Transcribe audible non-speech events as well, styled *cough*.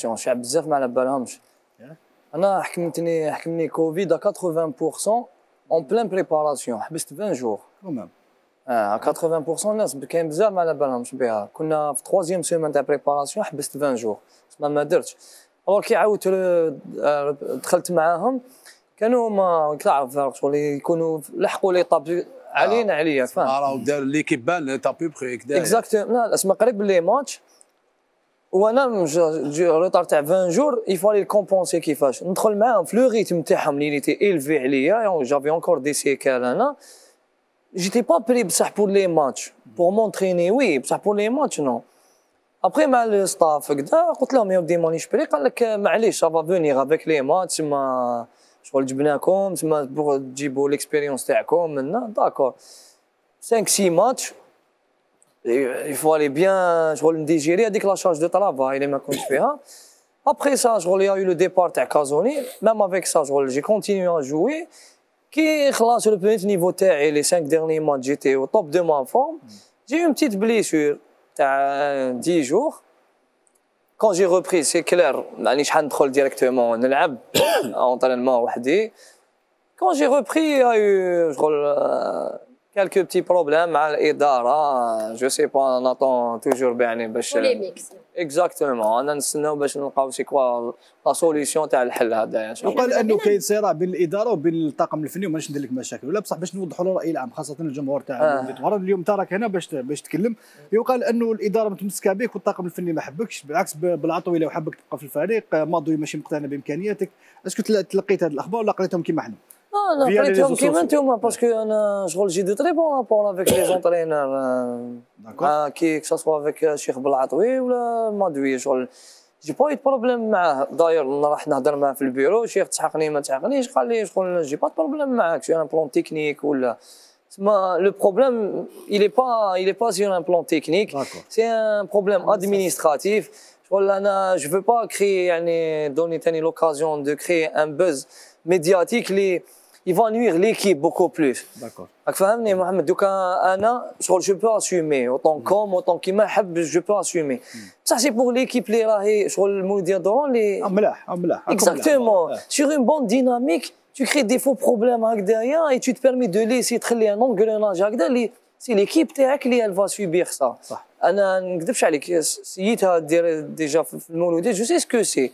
سيتياسيون شعب بزاف ما على بالهمش انا حكمتني حكمني كوفيد 80% اون بلان بريباراسيون حبست 20 جور كومام 80% الناس كاين بزاف ما على بالهمش بها كنا في تخوازيام سيمان تاع بريباراسيون حبست 20 جور ما ما درتش اول كي عاودت دخلت معاهم كانوا هما تعرف يكونوا لحقوا لي طاب علينا عليا فاهم راهو دار ليكيب بان تابيب خيك اكزاكتومون لا اسمع قريب لي ماتش Ou un je retarde jours il faut le compenser qu'il fasse. Notre homme j'avais encore des séquelles hein, hein. Je n'étais pas pris pour les matchs, pour m'entraîner oui, pour les matchs non. Après le staff. Ah, a venir avec les matchs, je je d'accord. Cinq six matchs. Euh, il faut aller bien, je me digérer dès que la charge de travail, il est ma fait. Hein. Après ça, je voulais y eu le départ à Kazoni. Même avec ça, je j'ai continué à jouer. Qui sur le petit niveau et les cinq derniers mois, j'étais au top de ma forme. J'ai eu une petite blessure, euh, de 10 jours. Quand j'ai repris, c'est clair, je rentre directement en lab, *coughs* en entraînement. Quand j'ai repris, il y a eu, euh, كالكو بتي بروبليم مع الاداره جو سي با ناتون توجور يعني باش اكزاكتومون انا نستناو باش نلقاو سي كوا لا سوليسيون تاع الحل هذا يقال انه كاين صراع بين الاداره وبين الطاقم الفني وماش ندير لك مشاكل ولا بصح باش نوضحوا له الراي العام خاصه الجمهور تاع آه. اليوم تراك هنا باش باش تكلم يقال انه الاداره متمسكه بك والطاقم الفني ما حبكش بالعكس بالعطوي لو حبك تبقى في الفريق ماضي ماشي مقتنع بامكانياتك اسكو تلقيت هذه الاخبار ولا قريتهم كيما حنا Non, on a pris un parce que a, euh, je crois, de très bons rapports avec les entraîneurs. Euh, D'accord. Hein, qui, que ce soit avec euh, Cheikh Belatoui ou le Madoui, je n'ai pas eu de problème D'ailleurs, on a نهضر le bureau Cheikh Cheikh تحقني ما je قال لي شغل جي pas que problème avec sur un plan technique ou là. le problème il est pas il est pas sur un plan technique c'est un problème administratif Je ne je veux pas créer donner l'occasion de créer un buzz médiatique les il va nuire l'équipe beaucoup plus. D'accord. Mohamed, donc je peux assumer. Autant tant mm. qu'homme, autant qu'imam, je peux assumer. Mm. Ça, c'est pour l'équipe, les rahis, sur le Moudia Doran, les. Ah, ah, ah, Exactement. Sur une bonne dynamique, tu crées des faux problèmes derrière et tu te permets de laisser traîner un angle, un derrière. C'est l'équipe, elle va subir ça. je sais ce que c'est.